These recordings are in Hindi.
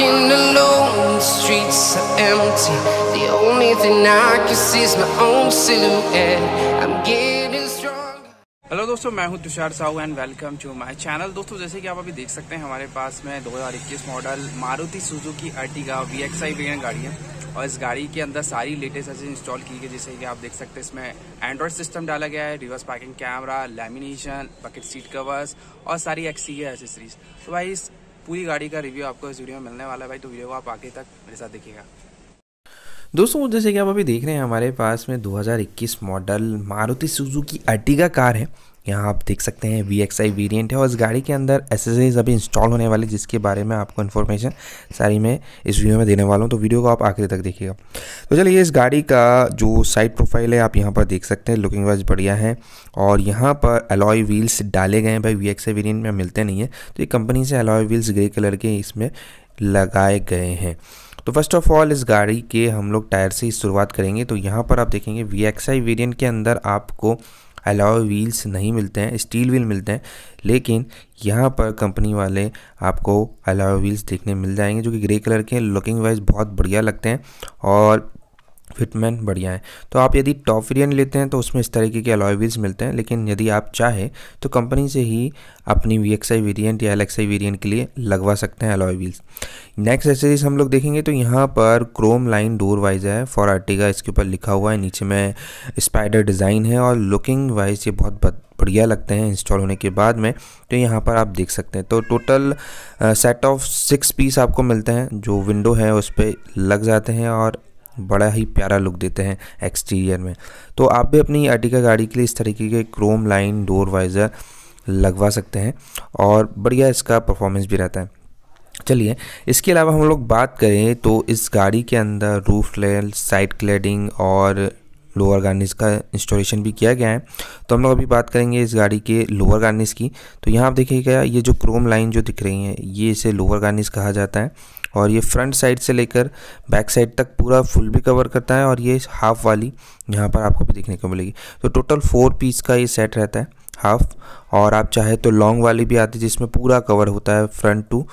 Walking alone, the streets are empty. The only thing I can see is my own silhouette. I'm getting stronger. Hello दोस्तों मैं हूं Tushar Sahu and welcome to my channel दोस्तों जैसे कि आप अभी देख सकते हैं हमारे पास में 2021 model Maruti Suzuki Ertiga V X I wagon गाड़ी है और इस गाड़ी के अंदर सारी लेटेस्ट चीज़ें इंस्टॉल की गई जैसे कि आप देख सकते हैं इसमें एंड्रॉयड सिस्टम डाला गया है reverse parking camera lamination bucket seat covers और सारी एक्सी एसेसरीज तो भाई इस पूरी गाड़ी का रिव्यू आपको इस वीडियो में मिलने वाला है भाई तो वीडियो को आप आगे तक मेरे साथ देखिएगा दोस्तों जैसे कि आप अभी देख रहे हैं हमारे पास में 2021 model Maruti Suzuki Ertiga car है यहाँ आप देख सकते हैं वी एक्स आई वेरियंट है और इस गाड़ी के अंदर एसेसरीज अभी इंस्टॉल होने वाले जिसके बारे में आपको इन्फॉर्मेशन सारी मैं इस वीडियो में देने वाला हूँ तो वीडियो को आप आखिर तक देखिएगा तो चलिए इस गाड़ी का जो साइड प्रोफाइल है आप यहाँ पर देख सकते हैं लुकिंग वाइज बढ़िया है और यहाँ पर अलॉय व्हील्स डाले गए हैं भाई वी एक्स आई वेरियंट में मिलते नहीं है तो ये कंपनी से अलॉय व्हील्स ग्रे कलर के इसमें लगाए गए हैं तो फर्स्ट ऑफ ऑल इस गाड़ी के हम लोग टायर से ही शुरुआत करेंगे तो यहाँ पर आप देखेंगे वी एक्स आई वेरियंट के अंदर आपको अलाव व्हील्स नहीं मिलते हैं स्टील व्हील मिलते हैं लेकिन यहाँ पर कंपनी वाले आपको अलाव व्हील्स देखने मिल जाएंगे जो कि ग्रे कलर के लुकिंग वाइज बहुत बढ़िया लगते हैं और फिटमेन बढ़िया है तो आप यदि टॉप वेरियन लेते हैं तो उसमें इस तरीके के अलॉय व्हील्स मिलते हैं लेकिन यदि आप चाहें तो कंपनी से ही अपनी वी एक्स आई वेरियंट या एल एक्स आई वेरियंट के लिए लगवा सकते हैं अलॉय व्हील्स नेक्स्ट एसेसरीज हम लोग देखेंगे तो यहाँ पर क्रोम लाइन डोर वाइज है फॉर आर्टिगा इसके ऊपर लिखा हुआ है नीचे में स्पाइडर डिज़ाइन है और लुकिंग वाइज ये बहुत बढ़िया लगते हैं इंस्टॉल होने के बाद में तो यहाँ पर आप देख सकते हैं तो total set of six piece आपको मिलते हैं जो विंडो है उस पर लग जाते हैं और बड़ा ही प्यारा लुक देते हैं एक्सटीरियर में तो आप भी अपनी अर्टिका गाड़ी के लिए इस तरीके के क्रोम लाइन डोर वाइज़र लगवा सकते हैं और बढ़िया इसका परफॉर्मेंस भी रहता है चलिए इसके अलावा हम लोग बात करें तो इस गाड़ी के अंदर रूफ लेल साइड क्लेडिंग और लोअर गार्निस का इंस्टॉलेशन भी किया गया है तो हम लोग अभी बात करेंगे इस गाड़ी के लोअर गार्निस की तो यहाँ आप देखिएगा ये जो क्रोम लाइन जो दिख रही है ये इसे लोअर गार्निस कहा जाता है और ये फ्रंट साइड से लेकर बैक साइड तक पूरा फुल भी कवर करता है और ये हाफ़ वाली यहाँ पर आपको भी देखने को मिलेगी तो टोटल फोर पीस का ये सेट रहता है हाफ और आप चाहे तो लॉन्ग वाली भी आती है जिसमें पूरा कवर होता है फ्रंट टू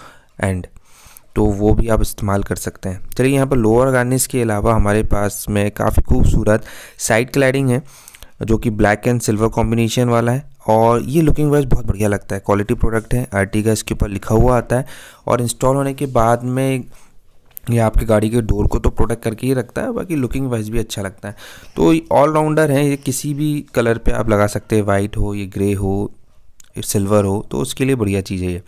एंड तो वो भी आप इस्तेमाल कर सकते हैं चलिए यहाँ पर लोअर गार्निश के अलावा हमारे पास में काफ़ी खूबसूरत साइड क्लैडिंग है जो कि ब्लैक एंड सिल्वर कॉम्बिनेशन वाला है और ये लुकिंग वाइज बहुत बढ़िया लगता है क्वालिटी प्रोडक्ट है आर्टिका इसके ऊपर लिखा हुआ आता है और इंस्टॉल होने के बाद में ये आपकी गाड़ी के डोर को तो प्रोटेक्ट करके ही रखता है बाकी लुकिंग वाइज भी अच्छा लगता है तो ऑलराउंडर है ये किसी भी कलर पे आप लगा सकते हैं वाइट हो ये ग्रे हो सिल्वर हो तो उसके लिए बढ़िया चीज़ है ये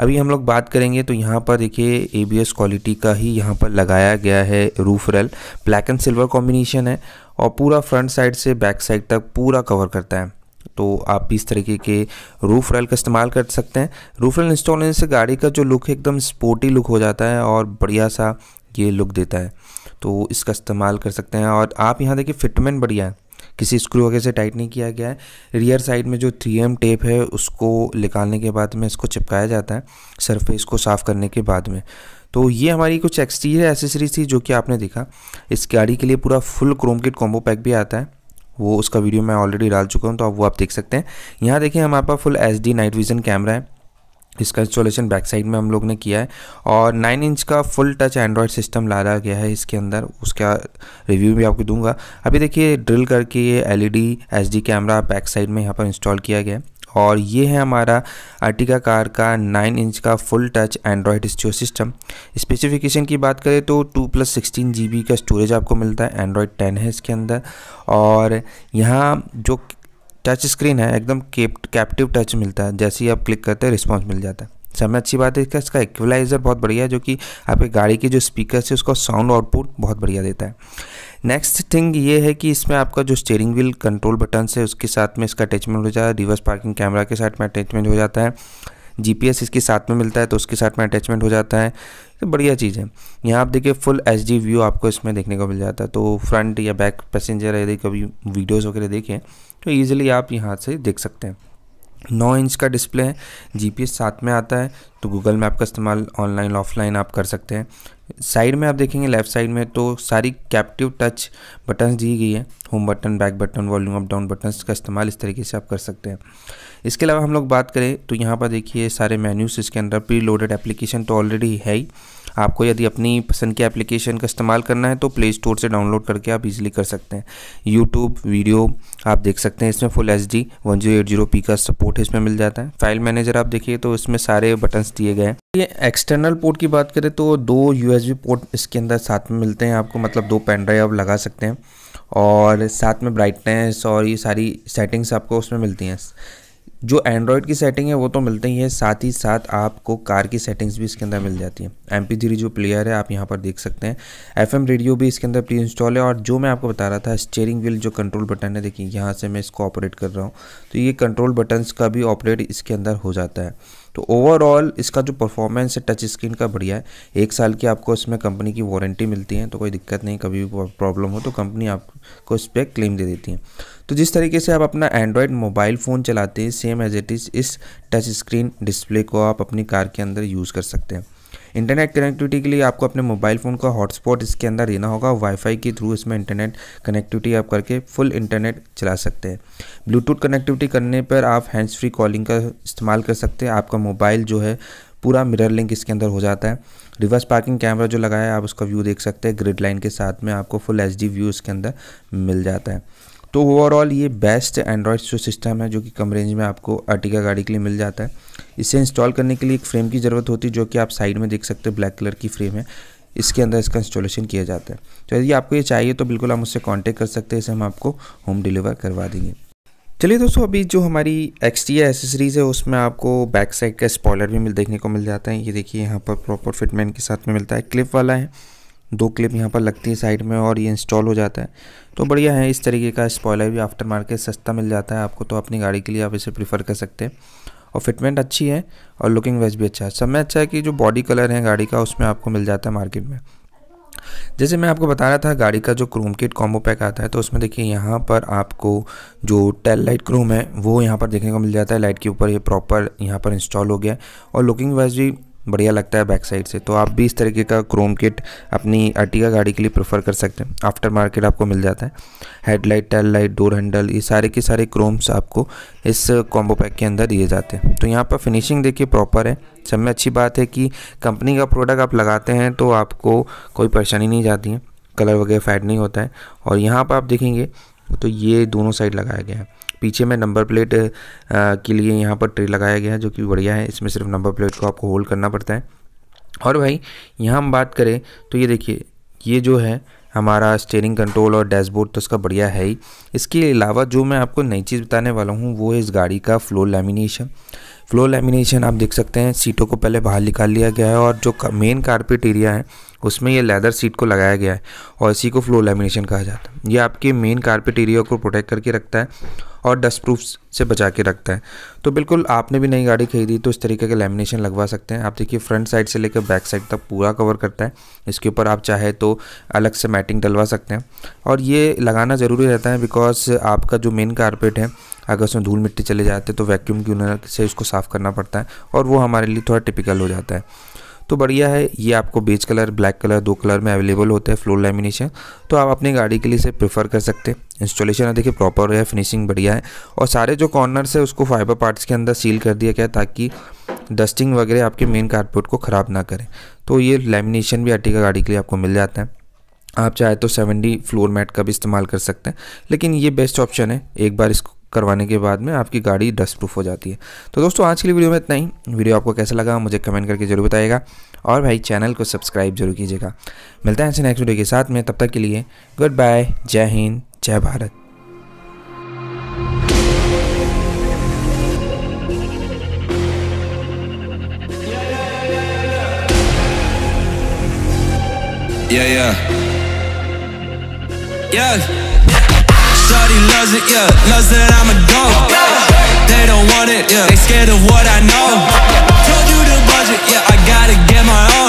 अभी हम लोग बात करेंगे तो यहाँ पर देखिए ए क्वालिटी का ही यहाँ पर लगाया गया है roof rail black and silver combination है और पूरा फ्रंट साइड से बैक साइड तक पूरा कवर करता है तो आप इस तरीके के रूफ रेल का इस्तेमाल कर सकते हैं रूफ रेल इंस्टॉल होने से गाड़ी का जो लुक है एकदम स्पोर्टी लुक हो जाता है और बढ़िया सा ये लुक देता है तो इसका इस्तेमाल कर सकते हैं और आप यहाँ देखिए फिटमेंट बढ़िया है किसी स्क्रू वगैरह से टाइट नहीं किया गया है रियर साइड में जो थ्री एम टेप है उसको निकालने के बाद में इसको चिपकाया जाता है सरफेस को साफ़ करने के बाद में तो ये हमारी कुछ एक्सटीरियर एसेसरीज थी जो कि आपने देखा इस गाड़ी के लिए पूरा full chrome kit combo pack भी आता है वो उसका वीडियो मैं ऑलरेडी डाल चुका हूँ तो आप वो आप देख सकते हैं यहाँ देखें हमारे पास full H night vision camera है इसका इंस्टॉलेशन बैक साइड में हम लोग ने किया है और नाइन इंच का फुल टच एंड्रॉयड सिस्टम लादा गया है इसके अंदर उसका रिव्यू भी आपको दूंगा अभी देखिए ड्रिल करके ये LED SD camera back side में यहाँ पर इंस्टॉल किया गया है और ये है हमारा अर्टिका कार का 9 इंच का फुल टच एंड्रॉयड स्टो सिस्टम स्पेसिफिकेशन की बात करें तो 2 प्लस सिक्सटीन जी का स्टोरेज आपको मिलता है एंड्रॉयड 10 है इसके अंदर और यहाँ जो टच स्क्रीन है एकदम कैप्टिव टच मिलता है जैसे ही आप क्लिक करते हैं रिस्पॉन्स मिल जाता है सबसे अच्छी बात है इसका इसका इक्वलाइज़र बहुत बढ़िया है जो कि आपके गाड़ी के जो स्पीकर है उसका साउंड आउटपुट बहुत बढ़िया देता है नेक्स्ट थिंग ये है कि इसमें आपका जो स्टेयरिंग व्हील कंट्रोल बटन है उसके साथ में इसका अटैचमेंट हो जाता है रिवर्स पार्किंग कैमरा के साथ में अटैचमेंट हो जाता है जीपीएस इसके साथ में मिलता है तो उसके साथ में अटैचमेंट हो जाता है तो बढ़िया चीज़ है यहाँ आप देखिए फुल एच व्यू आपको इसमें देखने को मिल जाता है तो फ्रंट या बैक पैसेंजर यदि कभी वीडियोज़ वगैरह देखें तो ईजिली आप यहाँ से देख सकते हैं नौ इंच का डिस्प्ले है जीपीएस साथ में आता है तो गूगल मैप का इस्तेमाल ऑनलाइन ऑफलाइन आप कर सकते हैं साइड में आप देखेंगे लेफ्ट साइड में तो सारी कैप्टिव टच बटन्स दी गई है home button back button volume up down buttons का इस्तेमाल इस तरीके से आप कर सकते हैं इसके अलावा हम लोग बात करें तो यहाँ पर देखिए सारे मेन्यूज़ इसके अंदर प्री लोडेड एप्लीकेशन तो ऑलरेडी है ही आपको यदि अपनी पसंद की एप्लीकेशन का इस्तेमाल करना है तो प्ले स्टोर से डाउनलोड करके आप इजीली कर सकते हैं यूट्यूब वीडियो आप देख सकते हैं इसमें full H D one zero eight zero P का सपोर्ट इसमें मिल जाता है फाइल मैनेजर आप देखिए तो इसमें सारे बटन्स दिए गए हैं ये एक्सटर्नल पोर्ट की बात करें तो दो यू पोर्ट इसके अंदर साथ में मिलते हैं आपको मतलब दो पेन ड्राइव लगा सकते हैं और साथ में ब्राइटनेस और ये सारी सेटिंग्स आपको उसमें मिलती हैं जो एंड्रॉयड की सेटिंग है वो तो मिलते ही है साथ ही साथ आपको कार की सेटिंग्स भी इसके अंदर मिल जाती है एम पी जो प्लेयर है आप यहाँ पर देख सकते हैं एफ रेडियो भी इसके अंदर प्री इंस्टॉल है और जो मैं आपको बता रहा था स्टेयरिंग व्हील जो कंट्रोल बटन है देखिए यहाँ से मैं इसको ऑपरेट कर रहा हूँ तो ये कंट्रोल बटन्स का भी ऑपरेट इसके अंदर हो जाता है तो ओवरऑल इसका जो परफॉर्मेंस है टच स्क्रीन का बढ़िया है एक साल की आपको इसमें कंपनी की वारंटी मिलती है तो कोई दिक्कत नहीं कभी भी प्रॉब्लम हो तो कंपनी आपको इस पर क्लेम दे देती है तो जिस तरीके से आप अपना एंड्रॉयड मोबाइल फ़ोन चलाते हैं सेम एज इट इज़ इस टच स्क्रीन डिस्प्ले को आप अपनी कार के अंदर यूज़ कर सकते हैं इंटरनेट कनेक्टिविटी के लिए आपको अपने मोबाइल फ़ोन का हॉटस्पॉट इसके अंदर देना होगा वाईफाई के थ्रू इसमें इंटरनेट कनेक्टिविटी आप करके फुल इंटरनेट चला सकते हैं ब्लूटूथ कनेक्टिविटी करने पर आप हैंड्स फ्री कॉलिंग का इस्तेमाल कर सकते हैं आपका मोबाइल जो है पूरा मिरर लिंक इसके अंदर हो जाता है रिवर्स पार्किंग कैमरा जो लगाया है आप उसका व्यू देख सकते हैं ग्रिड लाइन के साथ में आपको फुल एच व्यू इसके अंदर मिल जाता है तो ओवरऑल ये बेस्ट एंड्रॉयड जो सिस्टम है जो कि कम रेंज में आपको अर्टिका गाड़ी के लिए मिल जाता है इसे इंस्टॉल करने के लिए एक फ्रेम की ज़रूरत होती है जो कि आप साइड में देख सकते हो ब्लैक कलर की फ्रेम है इसके अंदर इसका इंस्टॉलेशन किया जाता है तो यदि आपको ये चाहिए तो बिल्कुल आप मुझसे कॉन्टैक्ट कर सकते हैं इसे हम आपको होम डिलीवर करवा देंगे चलिए दोस्तों अभी जो हमारी एक्सटीरियर एसेसरीज़ है उसमें आपको बैक साइड का स्पॉलर भी मिल देखने को मिल जाता है ये देखिए यहाँ पर प्रॉपर फिटमेंट के साथ में मिलता है क्लिप वाला है दो क्लिप यहाँ पर लगती है साइड में और ये इंस्टॉल हो जाता है तो बढ़िया है इस तरीके का स्पॉयलर भी आफ्टर मार्केट सस्ता मिल जाता है आपको तो अपनी गाड़ी के लिए आप इसे प्रीफर कर सकते हैं और फिटमेंट अच्छी है और लुकिंग वाइज भी अच्छा है सब में अच्छा है कि जो बॉडी कलर है गाड़ी का उसमें आपको मिल जाता है मार्केट में जैसे मैं आपको बता रहा था गाड़ी का जो क्रोम किट कॉम्बो पैक आता है तो उसमें देखिए यहाँ पर आपको जो टेल लाइट क्रोम है वो यहाँ पर देखने को मिल जाता है लाइट के ऊपर ये प्रॉपर यहाँ पर इंस्टॉल हो गया और लुकिंग वाइज भी बढ़िया लगता है बैक साइड से तो आप भी इस तरीके का क्रोम किट अपनी अर्टिगा गाड़ी के लिए प्रेफर कर सकते हैं आफ्टर मार्केट आपको मिल जाता है headlight tail light door handle ये सारे के सारे क्रोम्स आपको इस कॉम्बो पैक के अंदर दिए जाते हैं तो यहाँ पर फिनिशिंग देखिए प्रॉपर है सब में अच्छी बात है कि कंपनी का प्रोडक्ट आप लगाते हैं तो आपको कोई परेशानी नहीं जाती है कलर वगैरह फैड नहीं होता है और यहाँ पर आप देखेंगे तो ये दोनों साइड लगाया गया है पीछे में नंबर प्लेट के लिए यहाँ पर ट्रे लगाया गया है जो कि बढ़िया है इसमें सिर्फ नंबर प्लेट को आपको होल्ड करना पड़ता है और भाई यहाँ हम बात करें तो ये देखिए ये जो है हमारा स्टेयरिंग कंट्रोल और डैशबोर्ड तो इसका बढ़िया है ही इसके अलावा जो मैं आपको नई चीज़ बताने वाला हूँ वो है इस गाड़ी का फ्लोर लेमिनेशन फ्लोर लेमिनेशन आप देख सकते हैं सीटों को पहले बाहर निकाल लिया गया है और जो मेन कारपेट एरिया है उसमें ये लेदर सीट को लगाया गया है और इसी को फ्लोर लेमिनेशन कहा जाता है ये आपके मेन कारपेट एरिया को प्रोटेक्ट करके रखता है और डस्ट प्रूफ से बचा के रखता है तो बिल्कुल आपने भी नई गाड़ी खरीदी तो इस तरीके के लेमिनेशन लगवा सकते हैं आप देखिए फ्रंट साइड से लेकर बैक साइड तक पूरा कवर करता है इसके ऊपर आप चाहे तो अलग से मैटिंग डलवा सकते हैं और ये लगाना ज़रूरी रहता है बिकॉज आपका जो मेन कारपेट है अगर उसमें धूल मिट्टी चले जाते हैं तो वैक्यूम क्लीनर से उसको साफ़ करना पड़ता है और वो हमारे लिए थोड़ा टिपिकल हो जाता है तो बढ़िया है ये आपको बेज कलर ब्लैक कलर दो कलर में अवेलेबल होते हैं फ्लोर लेमिनेशन तो आप अपनी गाड़ी के लिए इसे प्रेफर कर सकते हैं इंस्टॉलेशन है देखिए प्रॉपर है फिनिशिंग बढ़िया है और सारे जो कॉर्नर्स है उसको फाइबर पार्ट्स के अंदर सील कर दिया गया ताकि डस्टिंग वगैरह आपके मेन कारपोर्ट को ख़राब ना करें तो ये लेमिनेशन भी अर्टिगा गाड़ी के लिए आपको मिल जाता है आप चाहे तो सेवन फ्लोर मैट का भी इस्तेमाल कर सकते हैं लेकिन ये बेस्ट ऑप्शन है एक बार इसको करवाने के बाद में आपकी गाड़ी डस्ट प्रूफ हो जाती है तो दोस्तों आज के लिए वीडियो में इतना ही वीडियो आपको कैसा लगा मुझे कमेंट करके जरूर बताएगा और भाई चैनल को सब्सक्राइब जरूर कीजिएगा मिलता है ऐसे नेक्स्ट वीडियो के साथ में तब तक के लिए गुड बाय जय हिंद जय Bharat Yeah, yeah. Yeah. Everybody loves it, yeah, loves that I'm a go. They don't want it, yeah, they scared of what I know. Told you the budget, yeah, I gotta get my own.